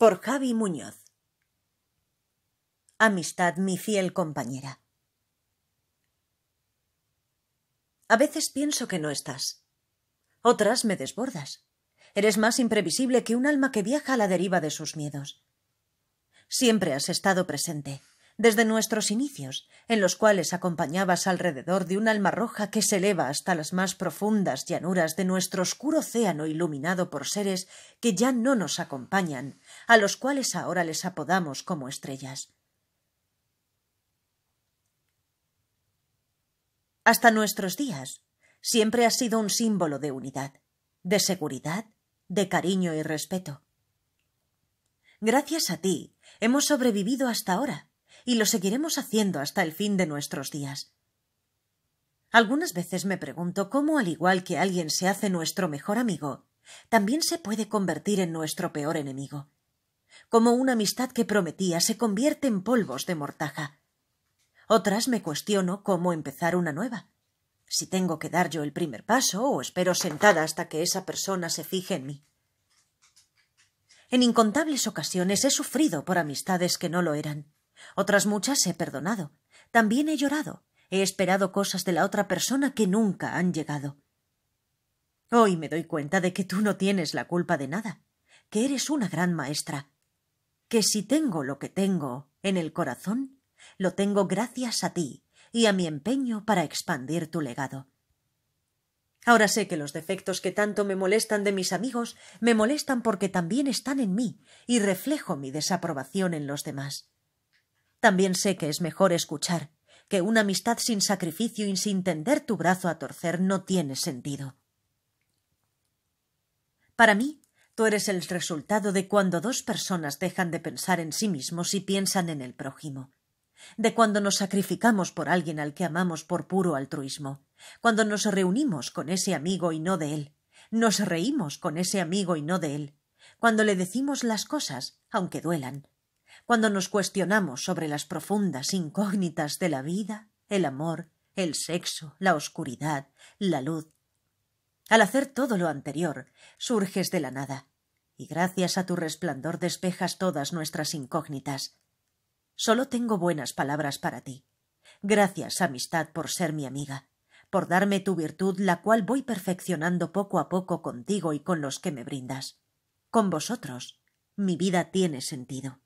por Javi Muñoz. Amistad, mi fiel compañera. A veces pienso que no estás. Otras me desbordas. Eres más imprevisible que un alma que viaja a la deriva de sus miedos. Siempre has estado presente, desde nuestros inicios, en los cuales acompañabas alrededor de un alma roja que se eleva hasta las más profundas llanuras de nuestro oscuro océano iluminado por seres que ya no nos acompañan, a los cuales ahora les apodamos como estrellas. Hasta nuestros días, siempre has sido un símbolo de unidad, de seguridad, de cariño y respeto. Gracias a ti, hemos sobrevivido hasta ahora y lo seguiremos haciendo hasta el fin de nuestros días. Algunas veces me pregunto cómo, al igual que alguien se hace nuestro mejor amigo, también se puede convertir en nuestro peor enemigo. Como una amistad que prometía se convierte en polvos de mortaja. Otras me cuestiono cómo empezar una nueva. Si tengo que dar yo el primer paso o espero sentada hasta que esa persona se fije en mí. En incontables ocasiones he sufrido por amistades que no lo eran otras muchas he perdonado. También he llorado. He esperado cosas de la otra persona que nunca han llegado. Hoy me doy cuenta de que tú no tienes la culpa de nada, que eres una gran maestra, que si tengo lo que tengo en el corazón, lo tengo gracias a ti y a mi empeño para expandir tu legado. Ahora sé que los defectos que tanto me molestan de mis amigos me molestan porque también están en mí y reflejo mi desaprobación en los demás. También sé que es mejor escuchar, que una amistad sin sacrificio y sin tender tu brazo a torcer no tiene sentido. Para mí, tú eres el resultado de cuando dos personas dejan de pensar en sí mismos y piensan en el prójimo, de cuando nos sacrificamos por alguien al que amamos por puro altruismo, cuando nos reunimos con ese amigo y no de él, nos reímos con ese amigo y no de él, cuando le decimos las cosas, aunque duelan, cuando nos cuestionamos sobre las profundas incógnitas de la vida, el amor, el sexo, la oscuridad, la luz. Al hacer todo lo anterior, surges de la nada, y gracias a tu resplandor despejas todas nuestras incógnitas. Solo tengo buenas palabras para ti. Gracias, amistad, por ser mi amiga, por darme tu virtud, la cual voy perfeccionando poco a poco contigo y con los que me brindas. Con vosotros, mi vida tiene sentido.